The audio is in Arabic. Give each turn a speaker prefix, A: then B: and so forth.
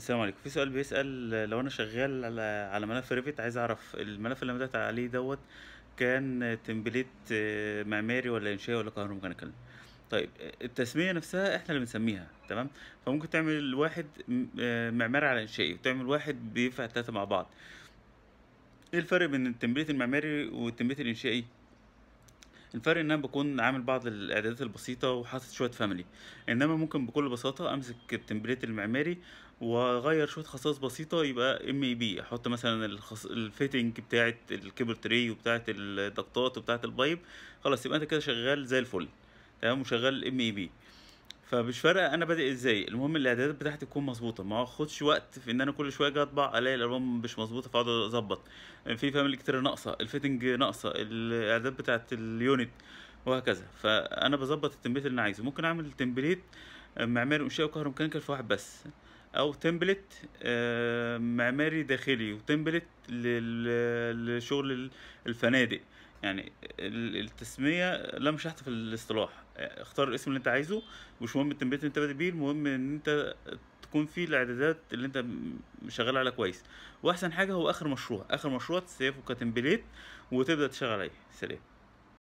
A: السلام عليكم في سؤال بيسأل لو انا شغال على على ملف ريفيت عايز اعرف الملف اللي بدات عليه دوت كان تمبليت آه، معماري ولا انشائي ولا كهروميكانيكال طيب التسمية نفسها احنا اللي بنسميها تمام فممكن تعمل واحد آه، معماري على انشائي وتعمل واحد بينفع التلاتة مع بعض ايه الفرق بين التمبليت المعماري والتمبليت الانشائي الفرق ان انا بكون عامل بعض الاعدادات البسيطه وحاطط شويه فاميلي انما ممكن بكل بساطه امسك التمبليت المعماري واغير شويه خصائص بسيطه يبقى ام اي بي احط مثلا الخص... الفيتنج بتاعه الكبر تري وبتاعه الضغطات وبتاعه البايب خلاص يبقى انت كده شغال زي الفل تمام وشغال ام اي بي فمش فارقه انا بادئ ازاي المهم الاعدادات بتاعتي تكون مظبوطه ما اخدش وقت في ان انا كل شويه اجي اطبع الاقي الالوان مش مظبوطه فاقعد اظبط في فاميلي كتير ناقصه الفيتنج ناقصه الاعدادات بتاعت اليونت وهكذا فانا بظبط التمبليت اللي انا عايزه ممكن اعمل تمبليت آه، معماري انشائي وكهروميكانيكال في واحد بس او تمبلت آه، معماري داخلي وتمبلت للشغل الفنادق يعني التسميه لم شحت في الاصطلاح اختار الاسم اللي انت عايزه مش مهم التمبيت اللي انت بادئ بيه المهم ان انت تكون في الاعدادات اللي انت شغال عليها كويس واحسن حاجه هو اخر مشروع اخر مشروع تسيفه كتمبليت وتبدا تشتغل عليه سلام